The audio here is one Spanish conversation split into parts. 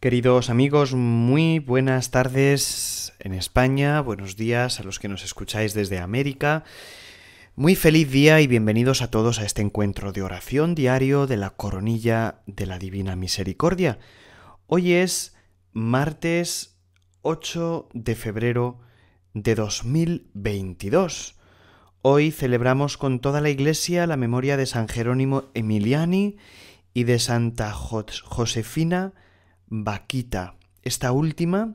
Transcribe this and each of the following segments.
Queridos amigos, muy buenas tardes en España, buenos días a los que nos escucháis desde América. Muy feliz día y bienvenidos a todos a este encuentro de oración diario de la coronilla de la Divina Misericordia. Hoy es martes 8 de febrero de 2022. Hoy celebramos con toda la Iglesia la memoria de San Jerónimo Emiliani y de Santa Josefina esta última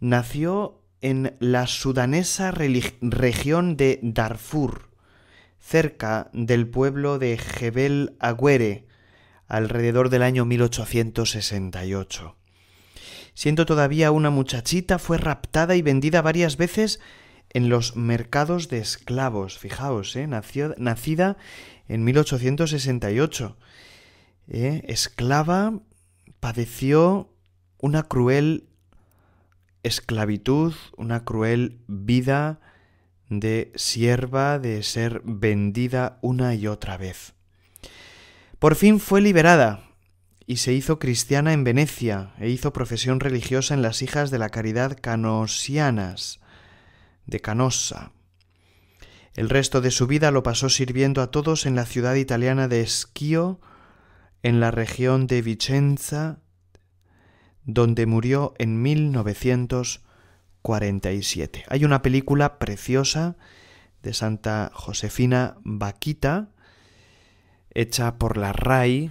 nació en la sudanesa región de Darfur, cerca del pueblo de Jebel Agüere, alrededor del año 1868. Siendo todavía una muchachita, fue raptada y vendida varias veces en los mercados de esclavos. Fijaos, eh, Nació, nacida en 1868. Eh, esclava padeció una cruel esclavitud, una cruel vida de sierva, de ser vendida una y otra vez. Por fin fue liberada y se hizo cristiana en Venecia e hizo profesión religiosa en las hijas de la caridad canosianas, de Canossa. El resto de su vida lo pasó sirviendo a todos en la ciudad italiana de Esquio, en la región de Vicenza, donde murió en 1947. Hay una película preciosa de Santa Josefina Vaquita, hecha por la RAI,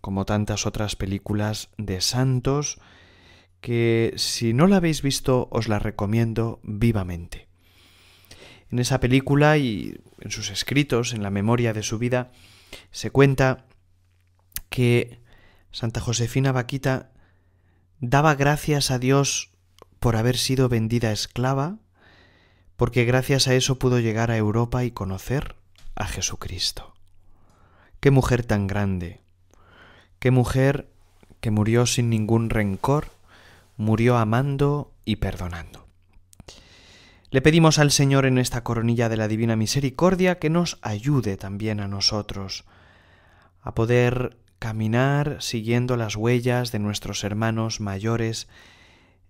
como tantas otras películas de santos, que si no la habéis visto os la recomiendo vivamente. En esa película y en sus escritos, en la memoria de su vida, se cuenta que Santa Josefina Vaquita daba gracias a Dios por haber sido vendida esclava, porque gracias a eso pudo llegar a Europa y conocer a Jesucristo. Qué mujer tan grande, qué mujer que murió sin ningún rencor, murió amando y perdonando. Le pedimos al Señor en esta coronilla de la Divina Misericordia que nos ayude también a nosotros a poder caminar siguiendo las huellas de nuestros hermanos mayores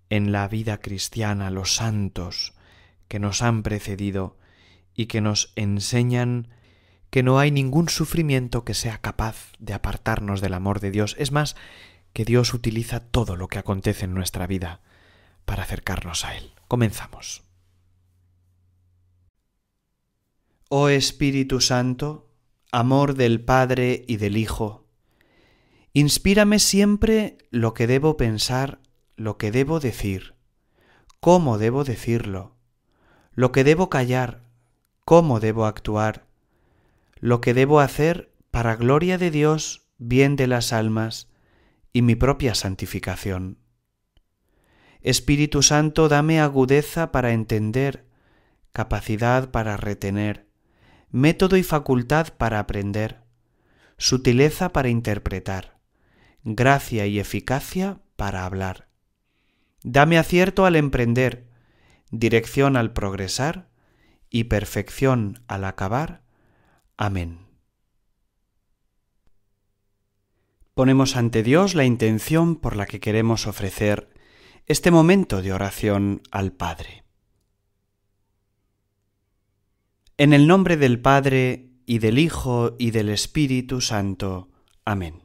en la vida cristiana, los santos que nos han precedido y que nos enseñan que no hay ningún sufrimiento que sea capaz de apartarnos del amor de Dios. Es más, que Dios utiliza todo lo que acontece en nuestra vida para acercarnos a Él. Comenzamos. Oh Espíritu Santo, amor del Padre y del Hijo, Inspírame siempre lo que debo pensar, lo que debo decir, cómo debo decirlo, lo que debo callar, cómo debo actuar, lo que debo hacer para gloria de Dios, bien de las almas y mi propia santificación. Espíritu Santo, dame agudeza para entender, capacidad para retener, método y facultad para aprender, sutileza para interpretar gracia y eficacia para hablar. Dame acierto al emprender, dirección al progresar y perfección al acabar. Amén. Ponemos ante Dios la intención por la que queremos ofrecer este momento de oración al Padre. En el nombre del Padre, y del Hijo, y del Espíritu Santo. Amén.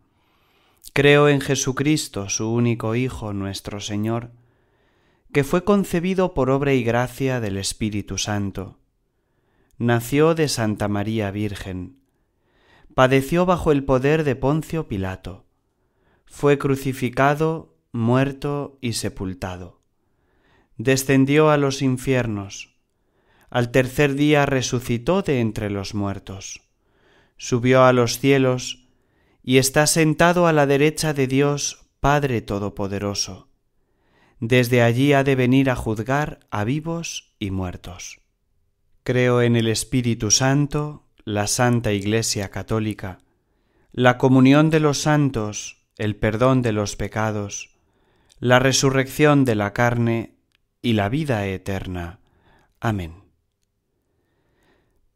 Creo en Jesucristo, su único Hijo, nuestro Señor, que fue concebido por obra y gracia del Espíritu Santo. Nació de Santa María Virgen. Padeció bajo el poder de Poncio Pilato. Fue crucificado, muerto y sepultado. Descendió a los infiernos. Al tercer día resucitó de entre los muertos. Subió a los cielos y está sentado a la derecha de Dios Padre Todopoderoso. Desde allí ha de venir a juzgar a vivos y muertos. Creo en el Espíritu Santo, la Santa Iglesia Católica, la comunión de los santos, el perdón de los pecados, la resurrección de la carne y la vida eterna. Amén.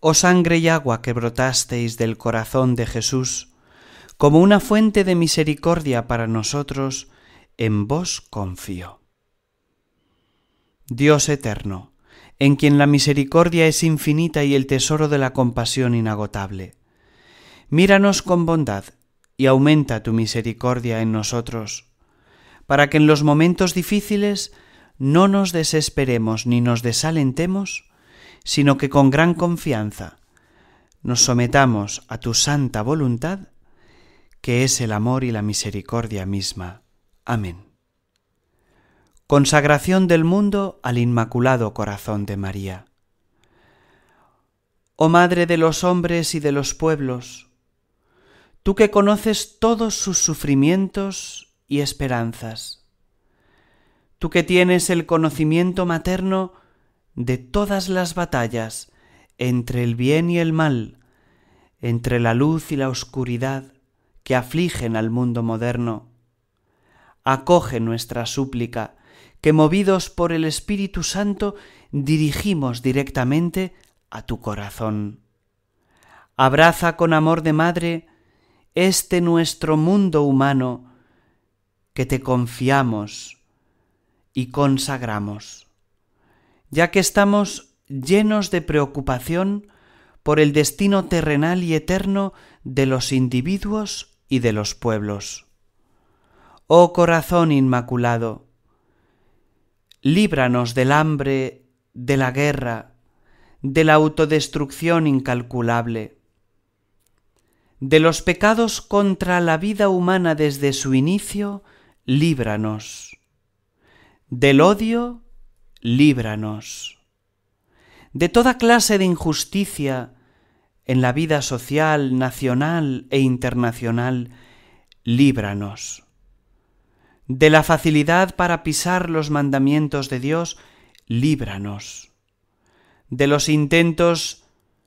oh sangre y agua que brotasteis del corazón de Jesús, como una fuente de misericordia para nosotros, en vos confío. Dios eterno, en quien la misericordia es infinita y el tesoro de la compasión inagotable, míranos con bondad y aumenta tu misericordia en nosotros, para que en los momentos difíciles no nos desesperemos ni nos desalentemos, sino que con gran confianza nos sometamos a tu santa voluntad, que es el amor y la misericordia misma. Amén. Consagración del mundo al Inmaculado Corazón de María. Oh Madre de los hombres y de los pueblos, tú que conoces todos sus sufrimientos y esperanzas, tú que tienes el conocimiento materno de todas las batallas entre el bien y el mal, entre la luz y la oscuridad que afligen al mundo moderno. Acoge nuestra súplica, que movidos por el Espíritu Santo dirigimos directamente a tu corazón. Abraza con amor de madre este nuestro mundo humano que te confiamos y consagramos ya que estamos llenos de preocupación por el destino terrenal y eterno de los individuos y de los pueblos. Oh corazón inmaculado, líbranos del hambre, de la guerra, de la autodestrucción incalculable, de los pecados contra la vida humana desde su inicio, líbranos, del odio, líbranos de toda clase de injusticia en la vida social, nacional e internacional, líbranos. De la facilidad para pisar los mandamientos de Dios, líbranos. De los intentos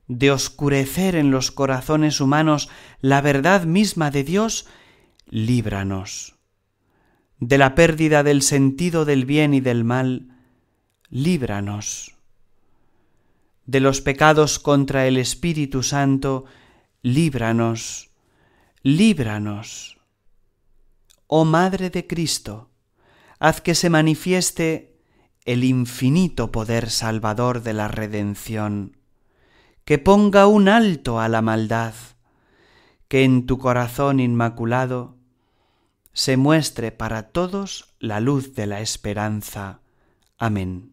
de oscurecer en los corazones humanos la verdad misma de Dios, líbranos. De la pérdida del sentido del bien y del mal, líbranos. De los pecados contra el Espíritu Santo, líbranos, líbranos. Oh Madre de Cristo, haz que se manifieste el infinito poder salvador de la redención, que ponga un alto a la maldad, que en tu corazón inmaculado se muestre para todos la luz de la esperanza. Amén.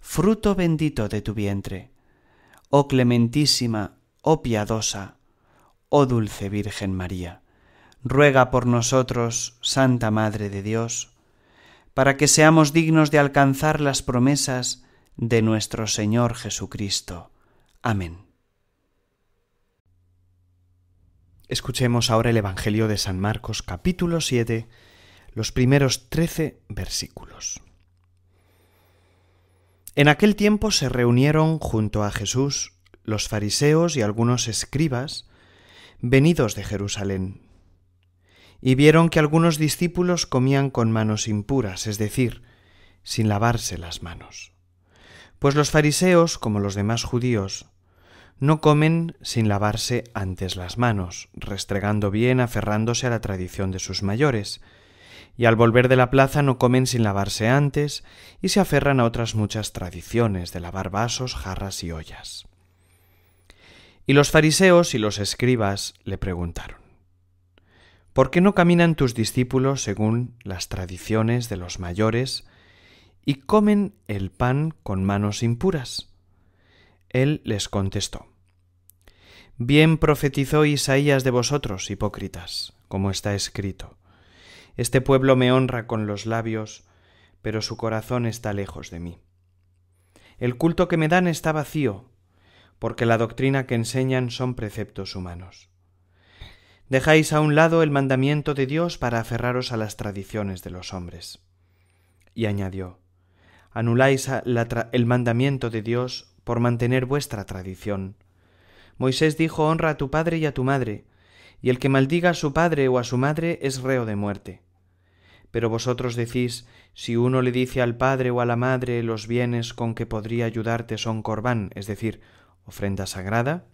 fruto bendito de tu vientre. Oh clementísima, oh piadosa, oh dulce Virgen María, ruega por nosotros, Santa Madre de Dios, para que seamos dignos de alcanzar las promesas de nuestro Señor Jesucristo. Amén. Escuchemos ahora el Evangelio de San Marcos capítulo 7, los primeros trece versículos. En aquel tiempo se reunieron junto a Jesús los fariseos y algunos escribas venidos de Jerusalén. Y vieron que algunos discípulos comían con manos impuras, es decir, sin lavarse las manos. Pues los fariseos, como los demás judíos, no comen sin lavarse antes las manos, restregando bien, aferrándose a la tradición de sus mayores, y al volver de la plaza no comen sin lavarse antes y se aferran a otras muchas tradiciones de lavar vasos, jarras y ollas. Y los fariseos y los escribas le preguntaron, ¿por qué no caminan tus discípulos según las tradiciones de los mayores y comen el pan con manos impuras? Él les contestó, Bien profetizó Isaías de vosotros, hipócritas, como está escrito. Este pueblo me honra con los labios, pero su corazón está lejos de mí. El culto que me dan está vacío, porque la doctrina que enseñan son preceptos humanos. Dejáis a un lado el mandamiento de Dios para aferraros a las tradiciones de los hombres. Y añadió, anuláis el mandamiento de Dios por mantener vuestra tradición. Moisés dijo, honra a tu padre y a tu madre, y el que maldiga a su padre o a su madre es reo de muerte. Pero vosotros decís, si uno le dice al padre o a la madre los bienes con que podría ayudarte son corbán, es decir, ofrenda sagrada,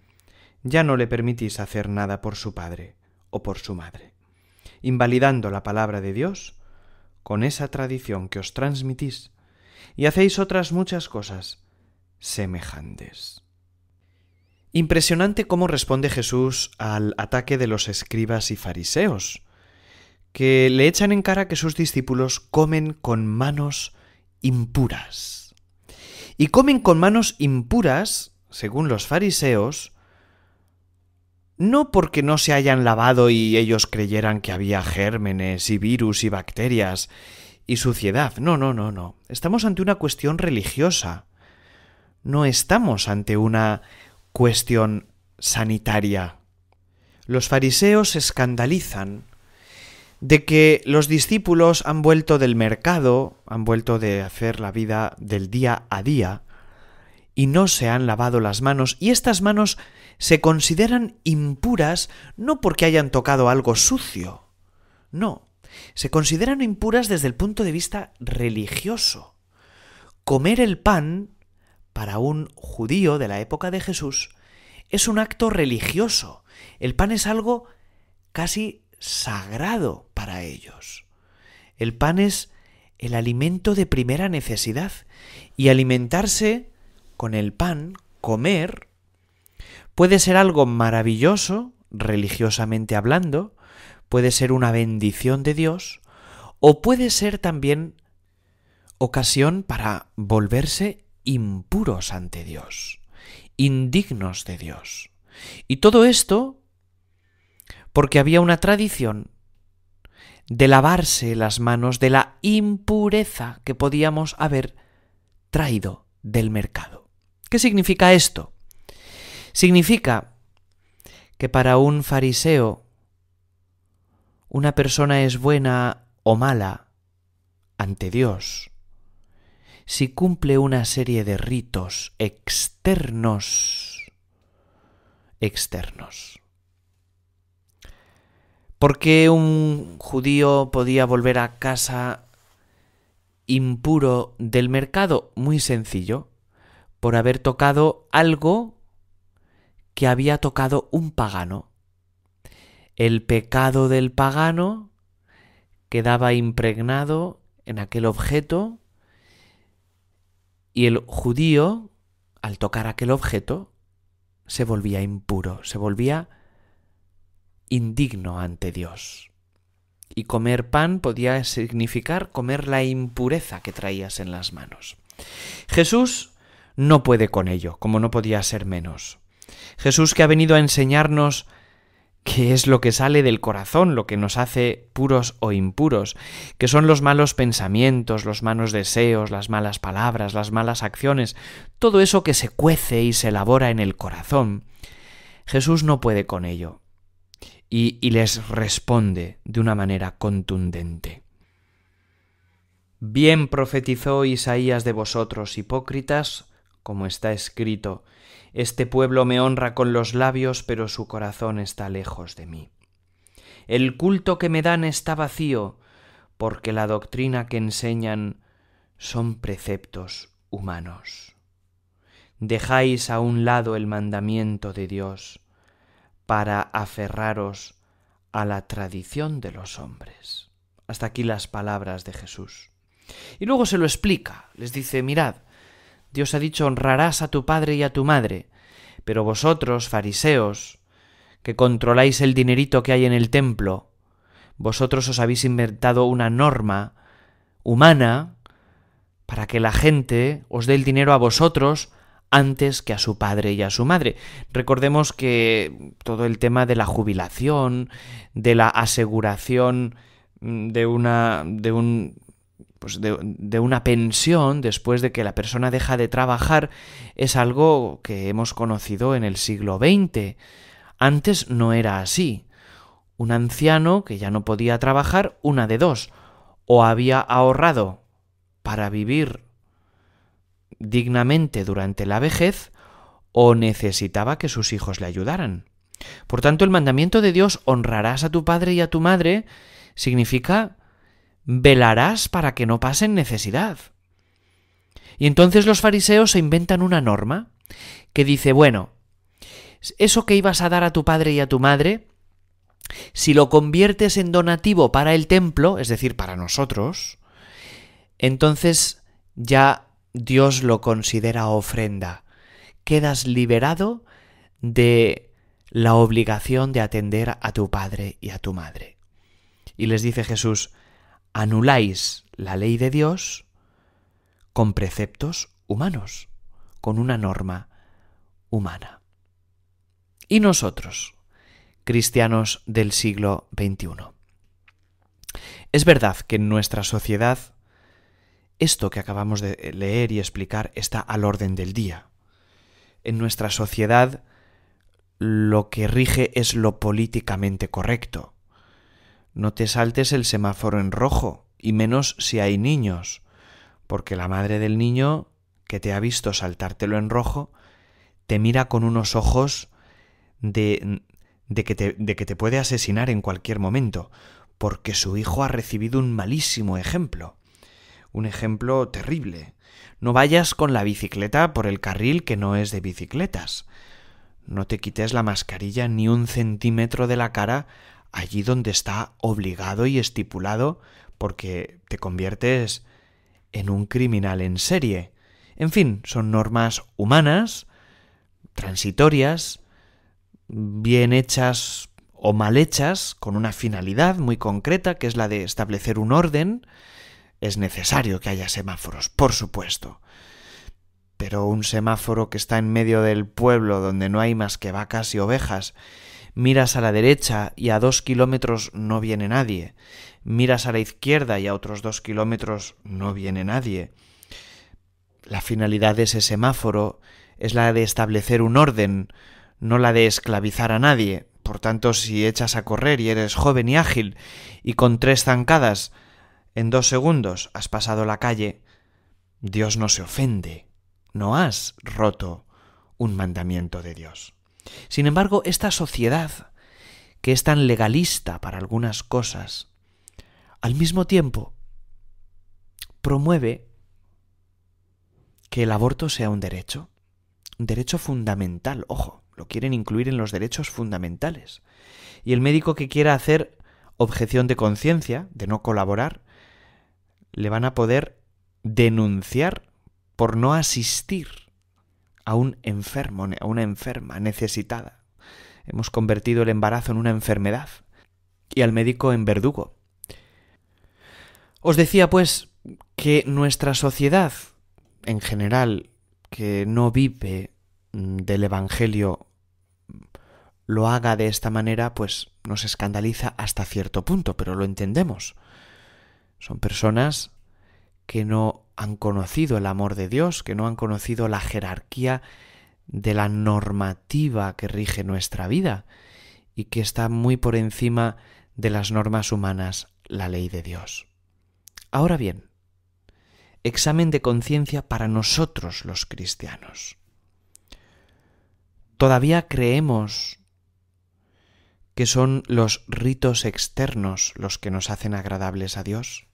ya no le permitís hacer nada por su padre o por su madre, invalidando la palabra de Dios con esa tradición que os transmitís, y hacéis otras muchas cosas semejantes. Impresionante cómo responde Jesús al ataque de los escribas y fariseos que le echan en cara que sus discípulos comen con manos impuras. Y comen con manos impuras, según los fariseos, no porque no se hayan lavado y ellos creyeran que había gérmenes y virus y bacterias y suciedad. No, no, no, no. Estamos ante una cuestión religiosa. No estamos ante una cuestión sanitaria. Los fariseos se escandalizan de que los discípulos han vuelto del mercado, han vuelto de hacer la vida del día a día, y no se han lavado las manos, y estas manos se consideran impuras no porque hayan tocado algo sucio, no, se consideran impuras desde el punto de vista religioso. Comer el pan, para un judío de la época de Jesús, es un acto religioso. El pan es algo casi sagrado para ellos. El pan es el alimento de primera necesidad y alimentarse con el pan, comer, puede ser algo maravilloso, religiosamente hablando, puede ser una bendición de Dios, o puede ser también ocasión para volverse impuros ante Dios, indignos de Dios. Y todo esto porque había una tradición de lavarse las manos de la impureza que podíamos haber traído del mercado. ¿Qué significa esto? Significa que para un fariseo una persona es buena o mala ante Dios si cumple una serie de ritos externos externos. ¿Por qué un judío podía volver a casa impuro del mercado? Muy sencillo, por haber tocado algo que había tocado un pagano. El pecado del pagano quedaba impregnado en aquel objeto y el judío, al tocar aquel objeto, se volvía impuro, se volvía indigno ante Dios. Y comer pan podía significar comer la impureza que traías en las manos. Jesús no puede con ello, como no podía ser menos. Jesús que ha venido a enseñarnos qué es lo que sale del corazón, lo que nos hace puros o impuros, que son los malos pensamientos, los malos deseos, las malas palabras, las malas acciones, todo eso que se cuece y se elabora en el corazón. Jesús no puede con ello, y, les responde de una manera contundente. Bien profetizó Isaías de vosotros, hipócritas, como está escrito, Este pueblo me honra con los labios, pero su corazón está lejos de mí. El culto que me dan está vacío, porque la doctrina que enseñan son preceptos humanos. Dejáis a un lado el mandamiento de Dios para aferraros a la tradición de los hombres. Hasta aquí las palabras de Jesús. Y luego se lo explica, les dice, mirad, Dios ha dicho, honrarás a tu padre y a tu madre, pero vosotros, fariseos, que controláis el dinerito que hay en el templo, vosotros os habéis inventado una norma humana para que la gente os dé el dinero a vosotros antes que a su padre y a su madre. Recordemos que todo el tema de la jubilación, de la aseguración mm, de una, de un, pues de, de, una pensión después de que la persona deja de trabajar es algo que hemos conocido en el siglo XX. Antes no era así. Un anciano que ya no podía trabajar, una de dos, o había ahorrado para vivir dignamente durante la vejez o necesitaba que sus hijos le ayudaran. Por tanto, el mandamiento de Dios honrarás a tu padre y a tu madre significa velarás para que no pasen necesidad. Y entonces los fariseos se inventan una norma que dice, bueno, eso que ibas a dar a tu padre y a tu madre, si lo conviertes en donativo para el templo, es decir, para nosotros, entonces ya Dios lo considera ofrenda. Quedas liberado de la obligación de atender a tu padre y a tu madre. Y les dice Jesús, anuláis la ley de Dios con preceptos humanos, con una norma humana. ¿Y nosotros, cristianos del siglo XXI? Es verdad que en nuestra sociedad esto que acabamos de eh, leer y explicar está al orden del día. En nuestra sociedad lo que rige es lo políticamente correcto. No te saltes el semáforo en rojo, y menos si hay niños, porque la madre del niño, que te ha visto saltártelo en rojo, te mira con unos ojos de, de que te puede asesinar en cualquier momento, porque su hijo ha recibido un malísimo ejemplo un ejemplo terrible. No vayas con la bicicleta por el carril que no es de bicicletas. No te quites la mascarilla ni un centímetro de la cara allí donde está obligado y estipulado porque te conviertes en un criminal en serie. En fin, son normas humanas, transitorias, bien hechas o mal hechas, con una finalidad muy concreta, que es la de establecer un orden, es necesario que haya semáforos, por supuesto. Pero un semáforo que está en medio del pueblo donde no hay más que vacas y ovejas, miras a la derecha y a dos kilómetros no viene nadie, miras a la izquierda y a otros dos kilómetros no viene nadie. La finalidad de ese semáforo es la de establecer un orden, no la de esclavizar a nadie. Por tanto, si echas a correr y eres joven y ágil, y con tres zancadas en dos segundos has pasado la calle, Dios no se ofende, no has roto un mandamiento de Dios. Sin embargo, esta sociedad, que es tan legalista para algunas cosas, al mismo tiempo promueve que el aborto sea un derecho, un derecho fundamental, ojo, lo quieren incluir en los derechos fundamentales. Y el médico que quiera hacer objeción de conciencia, de no colaborar, le van a poder denunciar por no asistir a un enfermo, a una enferma necesitada. Hemos convertido el embarazo en una enfermedad y al médico en verdugo. Os decía pues que nuestra sociedad en general que no vive mm, del Evangelio lo haga de esta manera, pues nos escandaliza hasta cierto punto, pero lo entendemos. Son personas que no han conocido el amor de Dios, que no han conocido la jerarquía de la normativa que rige nuestra vida y que está muy por encima de las normas humanas, la ley de Dios. Ahora bien, examen de conciencia para nosotros los cristianos. Todavía creemos que son los ritos externos los que nos hacen agradables a Dios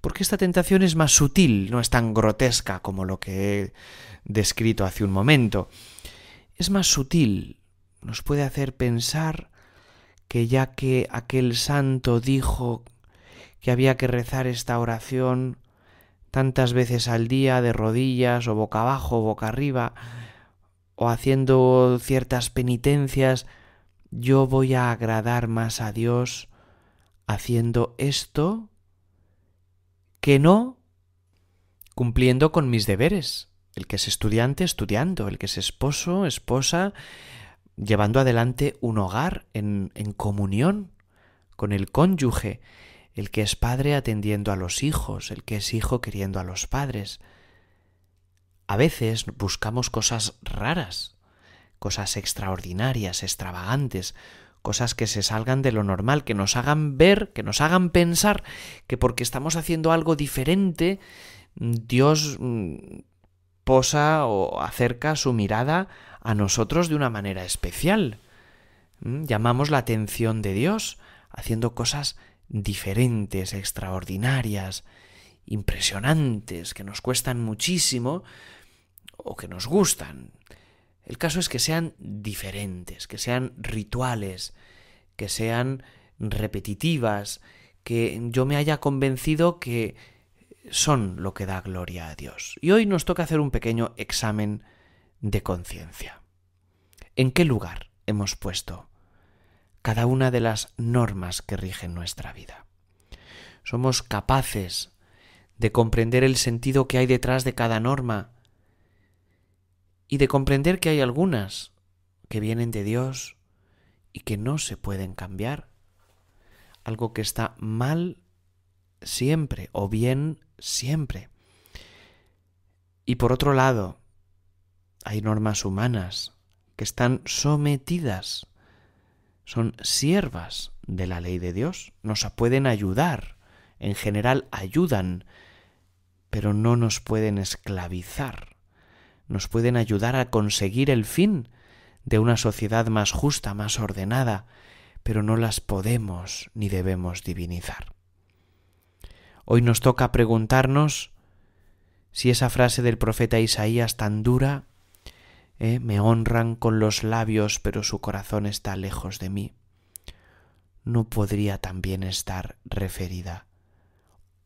porque esta tentación es más sutil, no es tan grotesca como lo que he descrito hace un momento. Es más sutil, nos puede hacer pensar que ya que aquel santo dijo que había que rezar esta oración tantas veces al día de rodillas o boca abajo, o boca arriba, o haciendo ciertas penitencias, yo voy a agradar más a Dios haciendo esto que no cumpliendo con mis deberes. El que es estudiante, estudiando, el que es esposo, esposa, llevando adelante un hogar en, comunión con el cónyuge, el que es padre atendiendo a los hijos, el que es hijo queriendo a los padres. A veces buscamos cosas raras, cosas extraordinarias, extravagantes, cosas que se salgan de lo normal, que nos hagan ver, que nos hagan pensar que porque estamos haciendo algo diferente, mm, Dios mm, posa o acerca su mirada a nosotros de una manera especial. Mm, llamamos la atención de Dios haciendo cosas diferentes, extraordinarias, impresionantes, que nos cuestan muchísimo o que nos gustan. El caso es que sean diferentes, que sean rituales, que sean repetitivas, que yo me haya convencido que son lo que da gloria a Dios. Y hoy nos toca hacer un pequeño examen de conciencia. ¿En qué lugar hemos puesto cada una de las normas que rigen nuestra vida? ¿Somos capaces de comprender el sentido que hay detrás de cada norma y de comprender que hay algunas que vienen de Dios y que no se pueden cambiar. Algo que está mal siempre o bien siempre. Y por otro lado, hay normas humanas que están sometidas, son siervas de la ley de Dios, nos pueden ayudar, en general ayudan, pero no nos pueden esclavizar nos pueden ayudar a conseguir el fin de una sociedad más justa, más ordenada, pero no las podemos ni debemos divinizar. Hoy nos toca preguntarnos si esa frase del profeta Isaías tan dura, ¿eh? me honran con los labios, pero su corazón está lejos de mí, no podría también estar referida,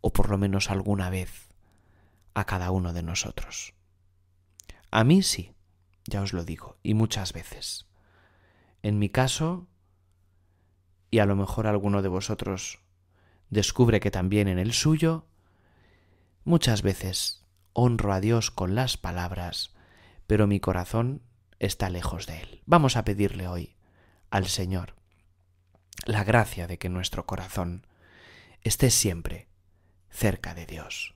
o por lo menos alguna vez, a cada uno de nosotros. A mí sí, ya os lo digo, y muchas veces. En mi caso, y a lo mejor alguno de vosotros descubre que también en el suyo, muchas veces honro a Dios con las palabras, pero mi corazón está lejos de Él. Vamos a pedirle hoy al Señor la gracia de que nuestro corazón esté siempre cerca de Dios,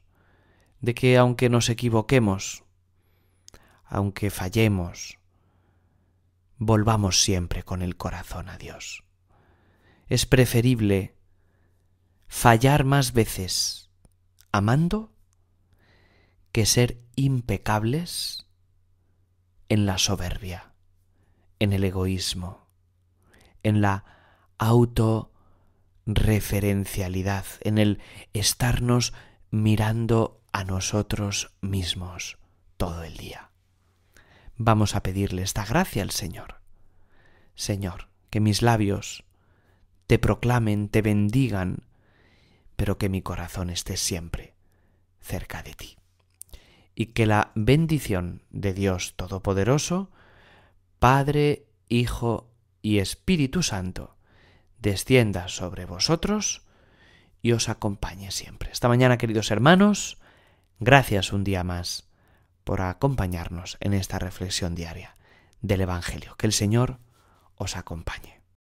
de que aunque nos equivoquemos, aunque fallemos, volvamos siempre con el corazón a Dios. Es preferible fallar más veces amando que ser impecables en la soberbia, en el egoísmo, en la autorreferencialidad, en el estarnos mirando a nosotros mismos todo el día vamos a pedirle esta gracia al Señor. Señor, que mis labios te proclamen, te bendigan, pero que mi corazón esté siempre cerca de ti. Y que la bendición de Dios Todopoderoso, Padre, Hijo y Espíritu Santo, descienda sobre vosotros y os acompañe siempre. Esta mañana, queridos hermanos, gracias un día más por acompañarnos en esta reflexión diaria del Evangelio. Que el Señor os acompañe.